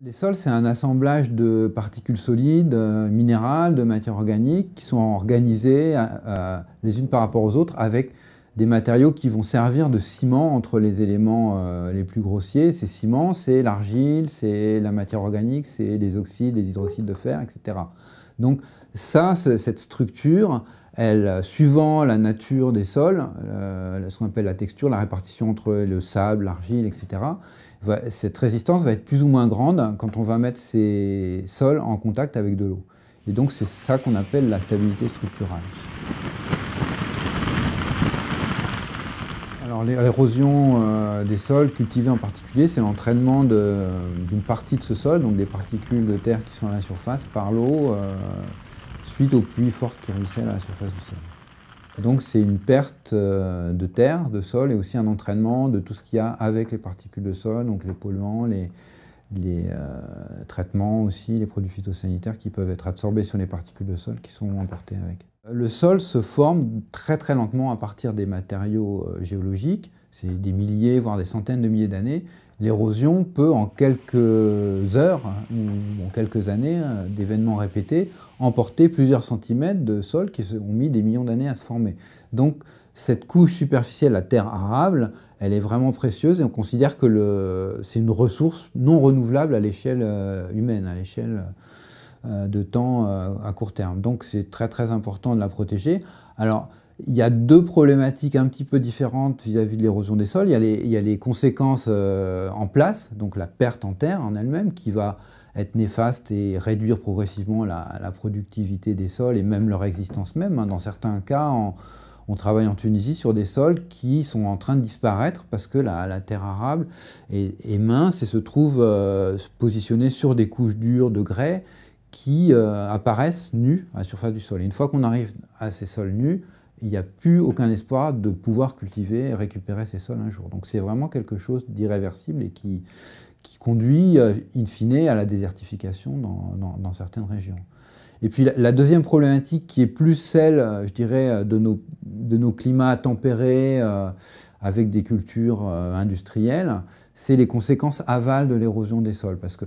Les sols, c'est un assemblage de particules solides, euh, minérales, de matières organiques qui sont organisées euh, euh, les unes par rapport aux autres avec des matériaux qui vont servir de ciment entre les éléments les plus grossiers. Ces ciments, c'est l'argile, c'est la matière organique, c'est les oxydes, les hydroxydes de fer, etc. Donc ça, cette structure, elle, suivant la nature des sols, ce qu'on appelle la texture, la répartition entre le sable, l'argile, etc., cette résistance va être plus ou moins grande quand on va mettre ces sols en contact avec de l'eau. Et donc c'est ça qu'on appelle la stabilité structurale. Alors l'érosion euh, des sols cultivés en particulier, c'est l'entraînement d'une partie de ce sol, donc des particules de terre qui sont à la surface, par l'eau, euh, suite aux pluies fortes qui ruissellent à la surface du sol. Donc c'est une perte euh, de terre, de sol, et aussi un entraînement de tout ce qu'il y a avec les particules de sol, donc les polluants, les, euh, traitements aussi, les produits phytosanitaires qui peuvent être absorbés sur les particules de sol qui sont emportées avec. Le sol se forme très très lentement à partir des matériaux euh, géologiques, c'est des milliers, voire des centaines de milliers d'années, l'érosion peut en quelques heures ou en quelques années euh, d'événements répétés emporter plusieurs centimètres de sol qui ont mis des millions d'années à se former. Donc cette couche superficielle la terre arable, elle est vraiment précieuse et on considère que c'est une ressource non renouvelable à l'échelle euh, humaine, à l'échelle euh, de temps à court terme. Donc c'est très très important de la protéger. Alors il y a deux problématiques un petit peu différentes vis-à-vis de l'érosion des sols. Il y a les, conséquences euh, en place, donc la perte en terre en elle-même, qui va être néfaste et réduire progressivement la, productivité des sols et même leur existence même. Hein. Dans certains cas, on travaille en Tunisie sur des sols qui sont en train de disparaître parce que la, terre arable est, mince et se trouve euh, positionnée sur des couches dures de grès qui euh, apparaissent nues à la surface du sol. Et une fois qu'on arrive à ces sols nus, il n'y a plus aucun espoir de pouvoir cultiver et récupérer ces sols un jour. Donc c'est vraiment quelque chose d'irréversible et qui, conduit, euh, in fine, à la désertification dans, certaines régions. Et puis la, deuxième problématique qui est plus celle, euh, je dirais, euh, de nos, climats tempérés avec des cultures industrielles, c'est les conséquences avales de l'érosion des sols. Parce que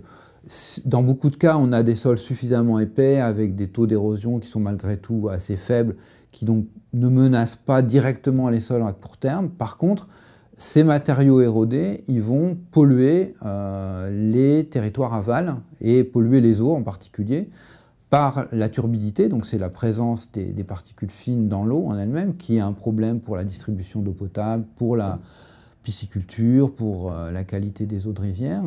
dans beaucoup de cas, on a des sols suffisamment épais avec des taux d'érosion qui sont malgré tout assez faibles qui donc ne menacent pas directement les sols à court terme. Par contre, ces matériaux érodés, ils vont polluer euh, les territoires aval et polluer les eaux en particulier par la turbidité, donc c'est la présence des, particules fines dans l'eau en elle-même, qui est un problème pour la distribution d'eau potable, pour la pisciculture, pour euh, la qualité des eaux de rivière,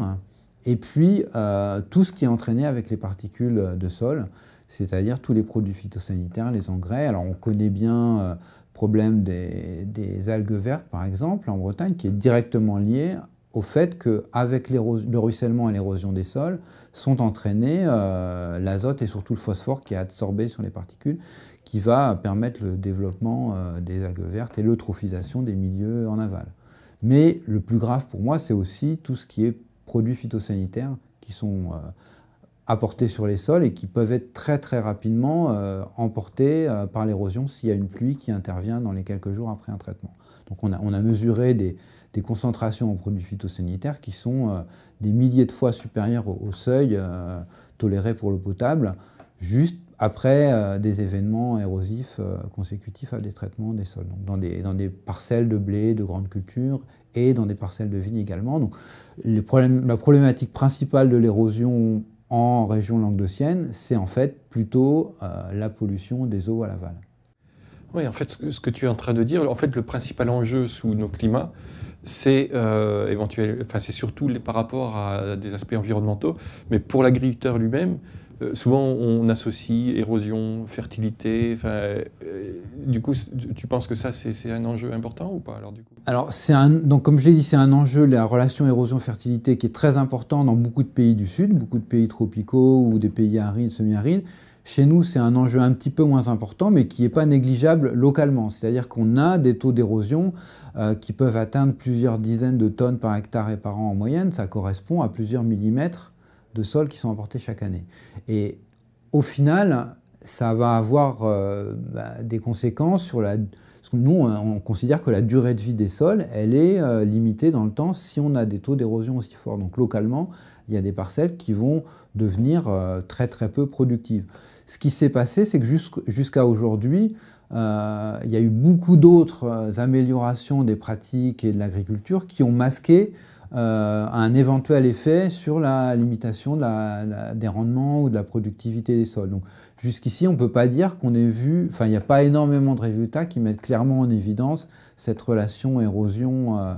et puis euh, tout ce qui est entraîné avec les particules de sol c'est-à-dire tous les produits phytosanitaires, les engrais. Alors on connaît bien euh, le problème des, algues vertes, par exemple, en Bretagne, qui est directement lié au fait qu'avec le ruissellement et l'érosion des sols, sont entraînés euh, l'azote et surtout le phosphore qui est absorbé sur les particules, qui va permettre le développement euh, des algues vertes et l'eutrophisation des milieux en aval. Mais le plus grave pour moi, c'est aussi tout ce qui est produits phytosanitaires qui sont apportés sur les sols et qui peuvent être très très rapidement euh, emportés euh, par l'érosion s'il y a une pluie qui intervient dans les quelques jours après un traitement. Donc on a, on a mesuré des, des, concentrations en produits phytosanitaires qui sont euh, des milliers de fois supérieures au, seuil toléré pour l'eau potable, juste après des événements érosifs consécutifs à des traitements des sols, donc dans des, dans des parcelles de blé, de grandes cultures et dans des parcelles de vignes également. Donc les la problématique principale de l'érosion en région languedocienne, c'est en fait plutôt euh, la pollution des eaux à l'aval. Oui, en fait, ce que tu es en train de dire, en fait, le principal enjeu sous nos climats, c'est euh, c'est surtout par rapport à des aspects environnementaux, mais pour l'agriculteur lui-même, euh, souvent, on associe érosion, fertilité. Euh, du coup, tu penses que ça, c'est un enjeu important ou pas Alors, du coup Alors, un, donc, comme je l'ai dit, c'est un enjeu, la relation érosion-fertilité, qui est très important dans beaucoup de pays du Sud, beaucoup de pays tropicaux ou des pays arides, semi-arides. Chez nous, c'est un enjeu un petit peu moins important, mais qui n'est pas négligeable localement. C'est-à-dire qu'on a des taux d'érosion euh, qui peuvent atteindre plusieurs dizaines de tonnes par hectare et par an en moyenne. Ça correspond à plusieurs millimètres de sols qui sont apportés chaque année. Et au final, ça va avoir euh, bah, des conséquences sur la... nous, on, considère que la durée de vie des sols, elle est euh, limitée dans le temps si on a des taux d'érosion aussi forts. Donc localement, il y a des parcelles qui vont devenir euh, très très peu productives. Ce qui s'est passé, c'est que jusqu'à aujourd'hui, il y a eu beaucoup d'autres améliorations des pratiques et de l'agriculture qui ont masqué euh, un éventuel effet sur la limitation de la, des rendements ou de la productivité des sols. Donc jusqu'ici, on ne peut pas dire qu'on ait vu, enfin il n'y a pas énormément de résultats qui mettent clairement en évidence cette relation érosion. Euh,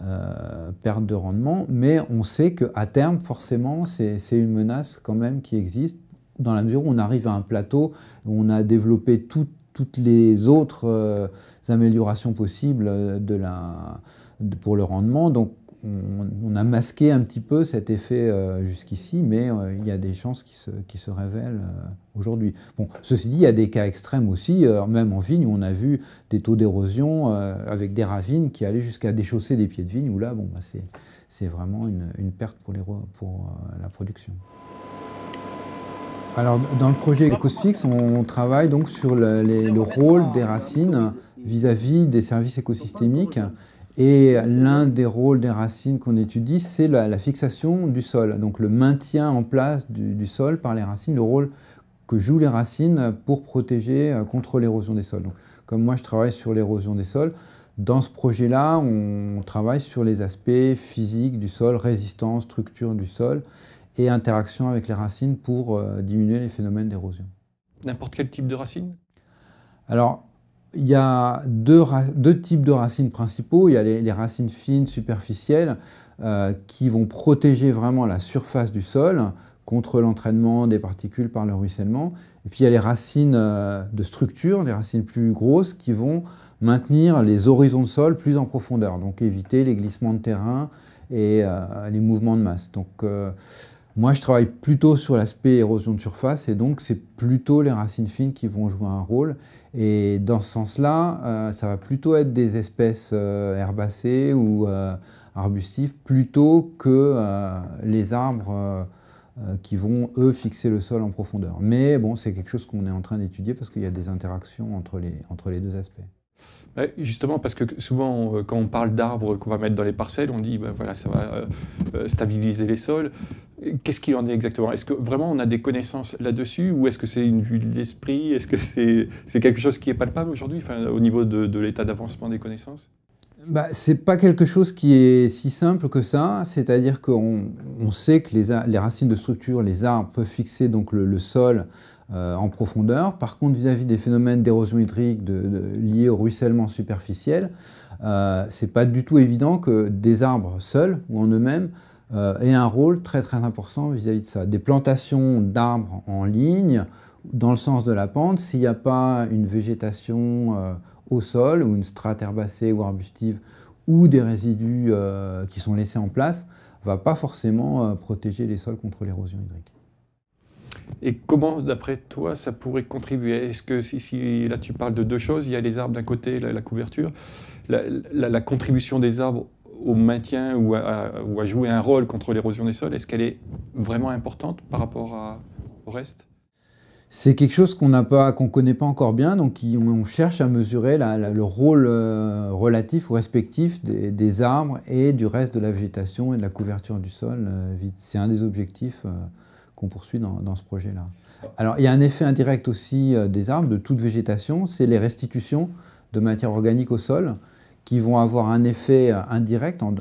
euh, perte de rendement, mais on sait qu'à terme, forcément, c'est une menace quand même qui existe, dans la mesure où on arrive à un plateau où on a développé toutes les autres améliorations possibles de la, pour le rendement. Donc on, a masqué un petit peu cet effet euh, jusqu'ici, mais euh, il y a des chances qui se, révèlent euh, aujourd'hui. Bon, ceci dit, il y a des cas extrêmes aussi, même en vigne, où on a vu des taux d'érosion avec des ravines qui allaient jusqu'à déchausser des pieds de vigne, où là, bon, bah, c'est vraiment une, perte pour, les, pour la production. Alors, dans le projet Ecosfix, on travaille donc sur le, rôle des racines vis à -vis des services écosystémiques et l'un des rôles des racines qu'on étudie, c'est la, fixation du sol, donc le maintien en place du, sol par les racines, le rôle que jouent les racines pour protéger euh, contre l'érosion des sols. Donc, comme moi, je travaille sur l'érosion des sols, dans ce projet-là, on travaille sur les aspects physiques du sol, résistance, structure du sol et interaction avec les racines pour euh, diminuer les phénomènes d'érosion. N'importe quel type de racine Alors, il y a deux, deux, types de racines principaux. Il y a les, racines fines, superficielles, euh, qui vont protéger vraiment la surface du sol contre l'entraînement des particules par le ruissellement. Et puis il y a les racines euh, de structure, les racines plus grosses, qui vont maintenir les horizons de sol plus en profondeur, donc éviter les glissements de terrain et euh, les mouvements de masse. Donc moi, je travaille plutôt sur l'aspect érosion de surface et donc c'est plutôt les racines fines qui vont jouer un rôle. Et dans ce sens-là, euh, ça va plutôt être des espèces euh, herbacées ou euh, arbustives plutôt que les arbres qui vont, eux, fixer le sol en profondeur. Mais bon, c'est quelque chose qu'on est en train d'étudier parce qu'il y a des interactions entre les, entre les deux aspects. Bah, justement, parce que souvent, quand on parle d'arbres qu'on va mettre dans les parcelles, on dit, bah, voilà, ça va stabiliser les sols. Qu'est-ce qu'il en est exactement Est-ce que vraiment on a des connaissances là-dessus ou est-ce que c'est une vue de l'esprit Est-ce que c'est quelque chose qui est palpable aujourd'hui au niveau de, l'état d'avancement des connaissances Ce bah, C'est pas quelque chose qui est si simple que ça. C'est-à-dire qu'on on sait que les, racines de structure, les arbres peuvent fixer donc le, sol euh, en profondeur. Par contre, vis-à-vis des phénomènes d'érosion hydrique liés au ruissellement superficiel, euh, c'est pas du tout évident que des arbres seuls ou en eux-mêmes euh, et un rôle très très important vis-à-vis de ça. Des plantations d'arbres en ligne, dans le sens de la pente, s'il n'y a pas une végétation euh, au sol ou une strate herbacée ou arbustive ou des résidus euh, qui sont laissés en place, va pas forcément protéger les sols contre l'érosion hydrique. Et comment, d'après toi, ça pourrait contribuer Est-ce que si, là tu parles de deux choses, il y a les arbres d'un côté, la, la couverture, la, contribution des arbres au maintien ou à, jouer un rôle contre l'érosion des sols, est-ce qu'elle est vraiment importante par rapport au reste c'est quelque chose qu'on ne pas, connaît pas encore bien, donc on cherche à mesurer le rôle euh, relatif ou respectif des, arbres et du reste de la végétation et de la couverture du sol. Euh, c'est un des objectifs euh, qu'on poursuit dans, dans ce projet-là. Alors il y a un effet indirect aussi des arbres, de toute végétation, c'est les restitutions de matière organique au sol qui vont avoir un effet euh, indirect, en,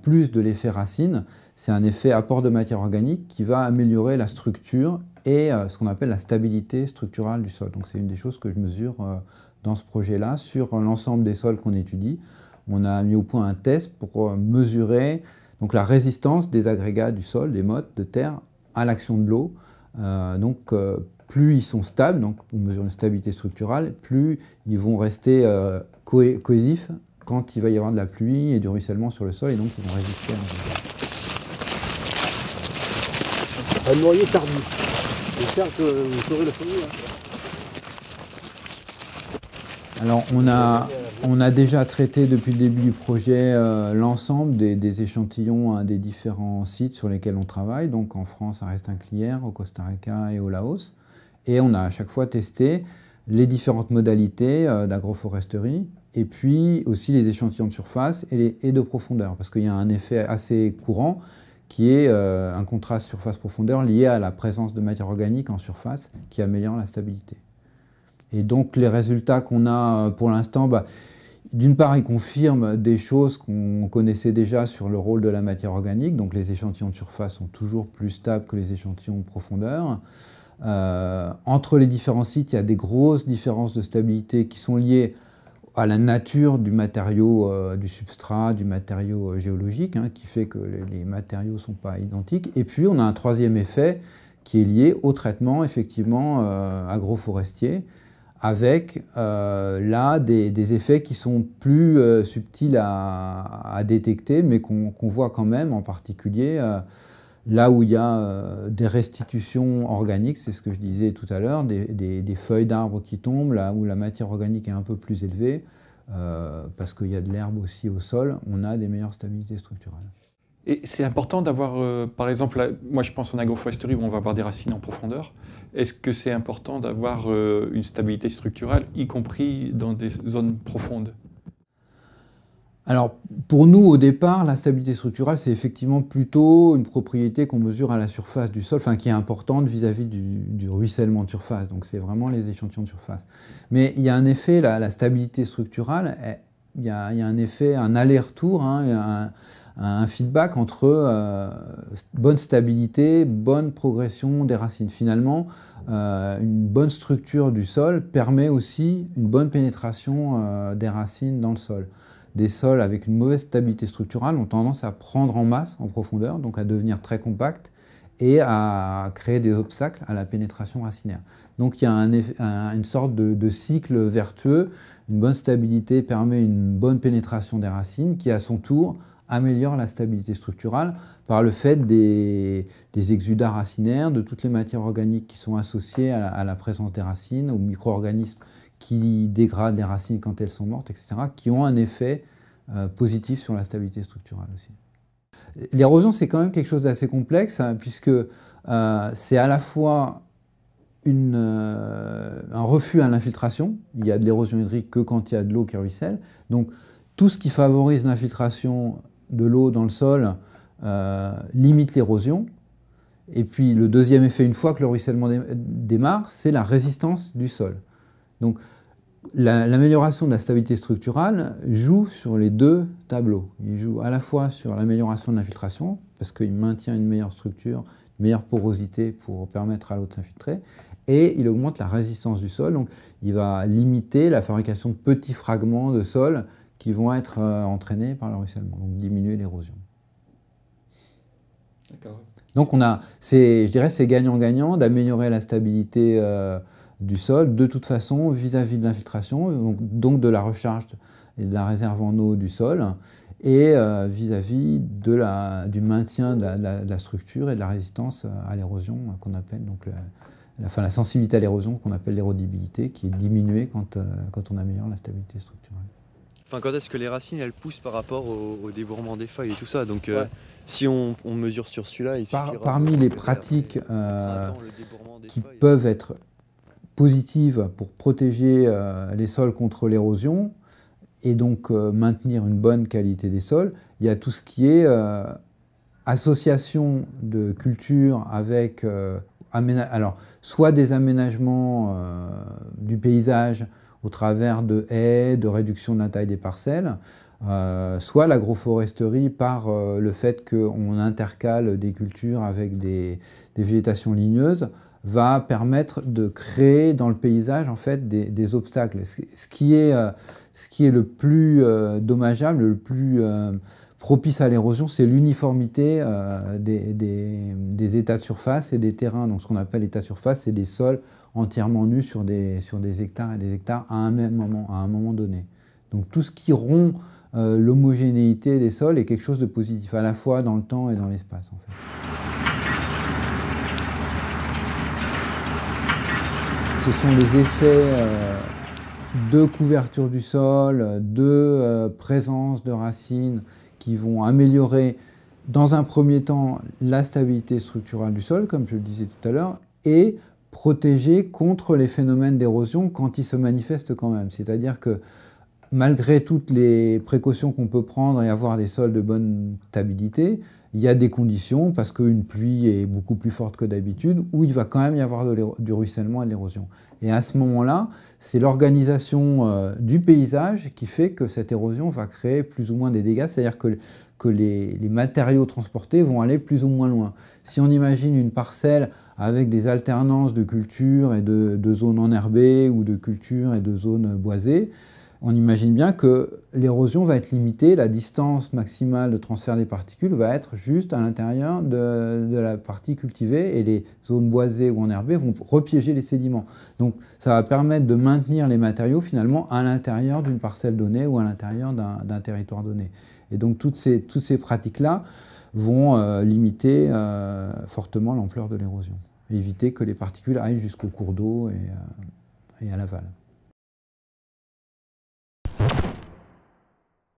plus de l'effet racine, c'est un effet apport de matière organique qui va améliorer la structure et euh, ce qu'on appelle la stabilité structurale du sol. Donc c'est une des choses que je mesure euh, dans ce projet-là. Sur l'ensemble des sols qu'on étudie, on a mis au point un test pour mesurer donc, la résistance des agrégats du sol, des mottes de terre, à l'action de l'eau. donc plus ils sont stables, donc on mesure une stabilité structurale, plus ils vont rester cohésifs quand il va y avoir de la pluie et du ruissellement sur le sol, et donc ils vont résister à Un noyer tardif. Hein. Alors on a, déjà traité depuis le début du projet euh, l'ensemble des, échantillons hein, des différents sites sur lesquels on travaille, donc en France à Restinclière, au Costa Rica et au Laos. Et on a à chaque fois testé les différentes modalités euh, d'agroforesterie, et puis aussi les échantillons de surface et, les, et de profondeur, parce qu'il y a un effet assez courant qui est euh, un contraste surface-profondeur lié à la présence de matière organique en surface qui améliore la stabilité. Et donc les résultats qu'on a euh, pour l'instant, bah, d'une part, ils confirment des choses qu'on connaissait déjà sur le rôle de la matière organique. Donc les échantillons de surface sont toujours plus stables que les échantillons de profondeur. Euh, entre les différents sites, il y a des grosses différences de stabilité qui sont liées à la nature du matériau, euh, du substrat, du matériau euh, géologique, hein, qui fait que les, matériaux ne sont pas identiques. Et puis on a un troisième effet qui est lié au traitement effectivement euh, agroforestier, avec là des, effets qui sont plus subtils à, détecter, mais qu'on voit quand même, en particulier Là où il y a euh, des restitutions organiques, c'est ce que je disais tout à l'heure, des, feuilles d'arbres qui tombent, là où la matière organique est un peu plus élevée, euh, parce qu'il y a de l'herbe aussi au sol, on a des meilleures stabilités structurelles. Et c'est important d'avoir, euh, par exemple, moi je pense en agroforesterie où on va avoir des racines en profondeur. Est-ce que c'est important d'avoir une stabilité structurelle, y compris dans des zones profondes alors, pour nous, au départ, la stabilité structurelle, c'est effectivement plutôt une propriété qu'on mesure à la surface du sol, enfin qui est importante vis-à-vis du, ruissellement de surface. Donc, c'est vraiment les échantillons de surface. Mais il y a un effet, la, stabilité structurelle, eh, il y, a, un effet, un aller-retour, hein, un, feedback entre euh, bonne stabilité, bonne progression des racines. Finalement, euh, une bonne structure du sol permet aussi une bonne pénétration euh, des racines dans le sol des sols avec une mauvaise stabilité structurale ont tendance à prendre en masse en profondeur, donc à devenir très compacts et à créer des obstacles à la pénétration racinaire. Donc il y a une sorte de, cycle vertueux. Une bonne stabilité permet une bonne pénétration des racines qui à son tour améliore la stabilité structurale par le fait des, exudats racinaires, de toutes les matières organiques qui sont associées à la, à la présence des racines, aux micro-organismes qui dégradent les racines quand elles sont mortes, etc., qui ont un effet euh, positif sur la stabilité structurelle aussi. L'érosion, c'est quand même quelque chose d'assez complexe, hein, puisque euh, c'est à la fois une, euh, un refus à l'infiltration. Il y a de l'érosion hydrique que quand il y a de l'eau qui ruisselle. Donc, tout ce qui favorise l'infiltration de l'eau dans le sol limite l'érosion. Et puis, le deuxième effet, une fois que le ruissellement démarre, c'est la résistance du sol. Donc, l'amélioration de la stabilité structurale joue sur les deux tableaux. Il joue à la fois sur l'amélioration de l'infiltration, parce qu'il maintient une meilleure structure, une meilleure porosité pour permettre à l'eau de s'infiltrer, et il augmente la résistance du sol, donc il va limiter la fabrication de petits fragments de sol qui vont être euh, entraînés par le ruissellement, donc diminuer l'érosion. Donc on a, je dirais, c'est gagnant-gagnant d'améliorer la stabilité euh, du sol, de toute façon, vis-à-vis de l'infiltration, donc, donc, de la recharge et de la réserve en eau du sol, et euh, vis-à-vis de la du maintien de la, structure et de la résistance à l'érosion qu'on appelle donc la, enfin, la sensibilité à l'érosion qu'on appelle l'érodibilité, qui est diminuée quand, euh, quand on améliore la stabilité structurelle. Enfin, quand est-ce que les racines elles poussent par rapport au, débourrement des feuilles et tout ça Donc, euh, si on, mesure sur celui-là, il Parmi les pratiques qui peuvent être positive pour protéger euh, les sols contre l'érosion et donc euh, maintenir une bonne qualité des sols. Il y a tout ce qui est euh, association de cultures avec alors, soit des aménagements du paysage au travers de haies, de réduction de la taille des parcelles, soit l'agroforesterie par le fait qu'on intercale des cultures avec des végétations ligneuses va permettre de créer dans le paysage en fait des, obstacles. Euh, ce, qui est, le plus euh, dommageable, le plus euh, propice à l'érosion, c'est l'uniformité des, états de surface et des terrains. Donc ce qu'on appelle état de surface, c'est des sols entièrement nus sur des, hectares et des hectares à un même moment, à un moment donné. Donc tout ce qui rompt l'homogénéité des sols est quelque chose de positif, à la fois dans le temps et dans l'espace ce sont les effets euh, de couverture du sol, de euh, présence de racines qui vont améliorer dans un premier temps la stabilité structurelle du sol, comme je le disais tout à l'heure, et protéger contre les phénomènes d'érosion quand ils se manifestent quand même. C'est-à-dire que malgré toutes les précautions qu'on peut prendre et avoir des sols de bonne stabilité, il y a des conditions, parce qu'une pluie est beaucoup plus forte que d'habitude, où il va quand même y avoir du ruissellement et de l'érosion. Et à ce moment-là, c'est l'organisation euh, du paysage qui fait que cette érosion va créer plus ou moins des dégâts, c'est-à-dire que, les, matériaux transportés vont aller plus ou moins loin. Si on imagine une parcelle avec des alternances de cultures et de, de zones enherbées ou de cultures et de zones boisées, on imagine bien que l'érosion va être limitée, la distance maximale de transfert des particules va être juste à l'intérieur de, la partie cultivée et les zones boisées ou enherbées vont repiéger les sédiments. Donc ça va permettre de maintenir les matériaux finalement à l'intérieur d'une parcelle donnée ou à l'intérieur d'un territoire donné. Et donc toutes ces, pratiques-là vont euh, limiter euh, fortement l'ampleur de l'érosion, éviter que les particules aillent jusqu'au cours d'eau et euh, à l'aval. Thank you.